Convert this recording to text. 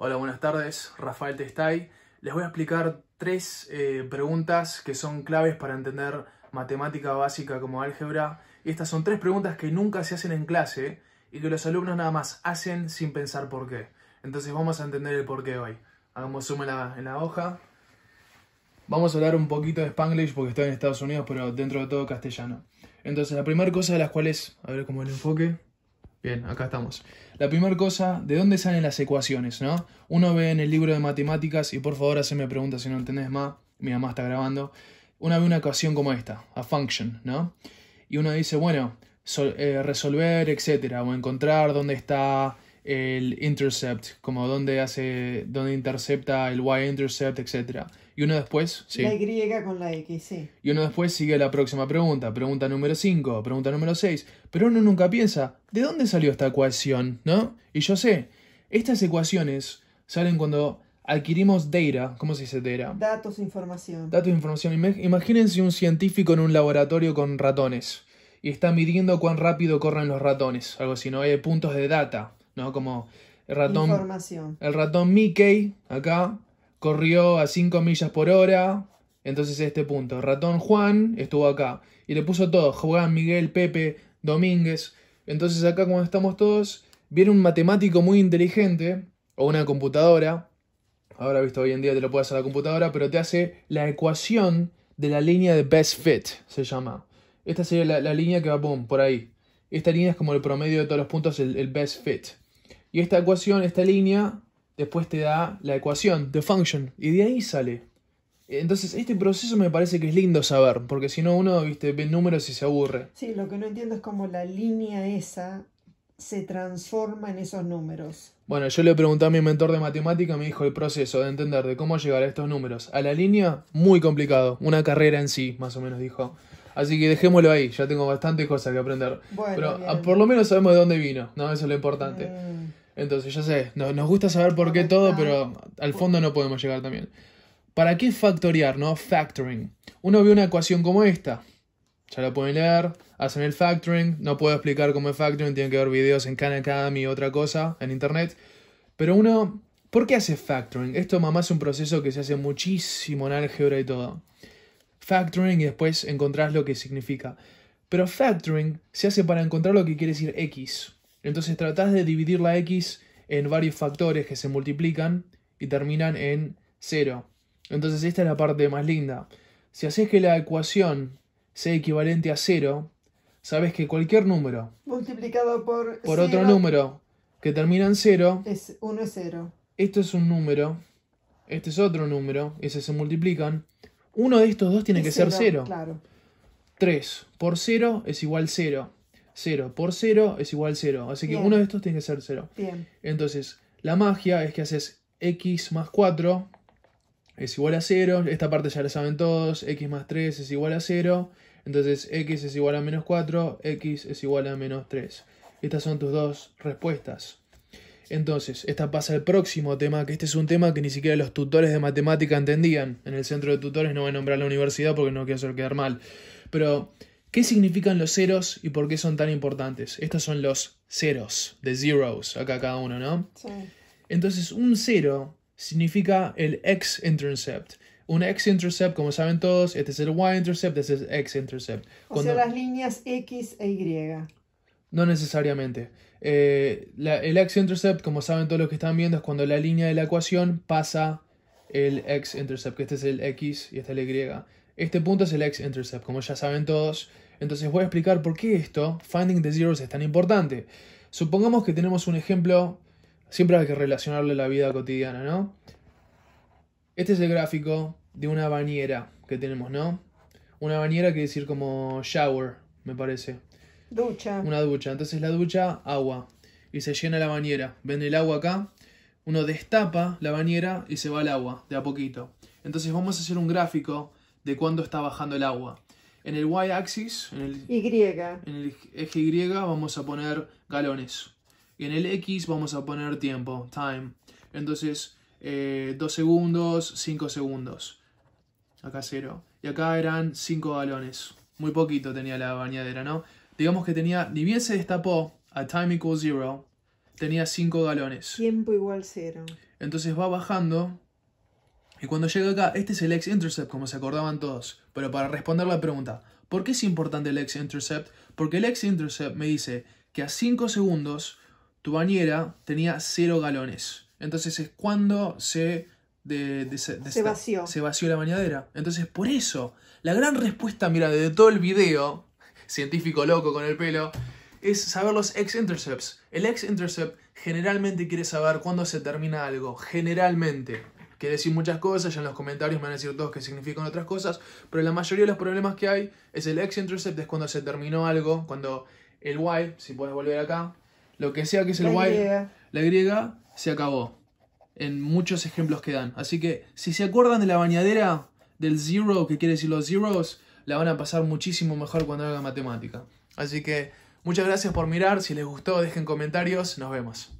Hola, buenas tardes. Rafael Testay. Les voy a explicar tres eh, preguntas que son claves para entender matemática básica como álgebra. Y estas son tres preguntas que nunca se hacen en clase y que los alumnos nada más hacen sin pensar por qué. Entonces vamos a entender el por qué hoy. Hagamos suma en la, en la hoja. Vamos a hablar un poquito de Spanglish porque estoy en Estados Unidos, pero dentro de todo castellano. Entonces, la primera cosa de las cuales, a ver cómo el enfoque. Bien, acá estamos. La primera cosa, ¿de dónde salen las ecuaciones, no? Uno ve en el libro de matemáticas, y por favor haceme preguntas si no entendés más, mi mamá está grabando. Uno ve una ecuación como esta, a function, ¿no? Y uno dice, bueno, eh, resolver, etcétera, o encontrar dónde está el intercept, como dónde hace, dónde intercepta el y-intercept, etc. Y uno después... La Y con la X, sí. Y uno después sigue la próxima pregunta, pregunta número 5, pregunta número 6, pero uno nunca piensa, ¿de dónde salió esta ecuación? ¿No? Y yo sé, estas ecuaciones salen cuando adquirimos data, ¿cómo se dice data? Datos, información. Datos, información. Imagínense un científico en un laboratorio con ratones y está midiendo cuán rápido corren los ratones, algo así, ¿no? Hay puntos de data, como el ratón, el ratón Mickey acá corrió a 5 millas por hora. Entonces este punto, el ratón Juan estuvo acá y le puso todo, Juan, Miguel, Pepe, Domínguez. Entonces acá cuando estamos todos, viene un matemático muy inteligente o una computadora. Ahora visto hoy en día te lo puede hacer la computadora, pero te hace la ecuación de la línea de best fit, se llama. Esta sería la, línea que va boom, por ahí. Esta línea es como el promedio de todos los puntos, el best fit esta ecuación, esta línea, después te da la ecuación, the function, y de ahí sale. Entonces, este proceso me parece que es lindo saber, porque si no uno, viste, ve números y se aburre. Sí, lo que no entiendo es cómo la línea esa se transforma en esos números. Bueno, yo le pregunté a mi mentor de matemática, me dijo el proceso de entender de cómo llegar a estos números. A la línea, muy complicado, una carrera en sí, más o menos dijo. Así que dejémoslo ahí, ya tengo bastantes cosas que aprender. Pero ah, por lo menos sabemos de dónde vino, ¿no? Eso es lo importante. Mm. Entonces, ya sé, nos, gusta saber por qué todo, pero al fondo no podemos llegar también. ¿Para qué factorear, no? Factoring. Uno ve una ecuación como esta. Ya la pueden leer, hacen el factoring. No puedo explicar cómo es factoring, tienen que ver videos en Khan Academy y otra cosa en internet. Pero uno, ¿por qué hace factoring? Esto, mamá, es un proceso que se hace muchísimo en álgebra y todo. Factoring y después encontrás lo que significa. Pero factoring se hace para encontrar lo que quiere decir X. Entonces tratás de dividir la x en varios factores que se multiplican y terminan en 0. Entonces esta es la parte más linda. Si haces que la ecuación sea equivalente a 0, sabes que cualquier número multiplicado por, otro número que termina en 0 es es Esto es un número, este es otro número, ese se multiplican. Uno de estos dos tiene que ser 0. Claro. 3 por 0 es igual 0. 0 por 0 es igual a 0. Así que uno de estos tiene que ser 0. Bien. Entonces, la magia es que haces x más 4 es igual a 0. Esta parte ya la saben todos. x más 3 es igual a 0. Entonces, x es igual a menos 4. x es igual a menos 3. Estas son tus dos respuestas. Entonces, esta pasa al próximo tema, que este es un tema que ni siquiera los tutores de matemática entendían. En el centro de tutores no voy a nombrar la universidad porque no quiero hacer quedar mal. Pero ¿Qué significan los ceros y por qué son tan importantes? Estos son los ceros, de zeros, acá cada uno, ¿no? Sí. Entonces, un cero significa el x-intercept. Un x-intercept, como saben todos, este es el y-intercept, este es el x-intercept. O sea, las líneas x e y. No necesariamente. Eh, el x-intercept, como saben todos los que están viendo, es cuando la línea de la ecuación pasa el x-intercept, que este es el x y este es el y. Este punto es el x-intercept, como ya saben todos. Entonces voy a explicar por qué esto, Finding the Zeros, es tan importante. Supongamos que tenemos un ejemplo, siempre hay que relacionarlo a la vida cotidiana, ¿no? Este es el gráfico de una bañera que tenemos, ¿no? Una bañera quiere decir como shower, me parece. Ducha. Una ducha. Entonces la ducha, agua. Y se llena la bañera. Ven el agua acá. Uno destapa la bañera y se va al agua, de a poquito. Entonces vamos a hacer un gráfico de cuándo está bajando el agua. En el y-axis, en el, y. en el eje Y, vamos a poner galones. Y en el X vamos a poner tiempo, time. Entonces, eh, 2 segundos, 5 segundos. Acá 0. Y acá eran 5 galones. Muy poquito tenía la bañadera, ¿no? Digamos que tenía, ni bien se destapó a time equals 0, tenía 5 galones. Tiempo igual 0. Entonces va bajando y cuando llega acá, este es el X-Intercept, como se acordaban todos. Pero para responder la pregunta, ¿por qué es importante el X-Intercept? Porque el X-Intercept me dice que a 5 segundos tu bañera tenía 0 galones. Entonces es cuando se, se, vació. la bañadera. Entonces por eso, la gran respuesta, mira, de todo el video, científico loco con el pelo, es saber los X-Intercepts. El X-Intercept generalmente quiere saber cuándo se termina algo, generalmente que decir muchas cosas, ya en los comentarios me van a decir todos que significan otras cosas, pero la mayoría de los problemas que hay es el X-intercept, es cuando se terminó algo, cuando el Y, si puedes volver acá, lo que sea que es el Y, la griega se acabó. En muchos ejemplos que dan. Así que si se acuerdan de la bañadera del zero, que quiere decir los zeros, la van a pasar muchísimo mejor cuando haga matemática. Así que muchas gracias por mirar, si les gustó dejen comentarios, nos vemos.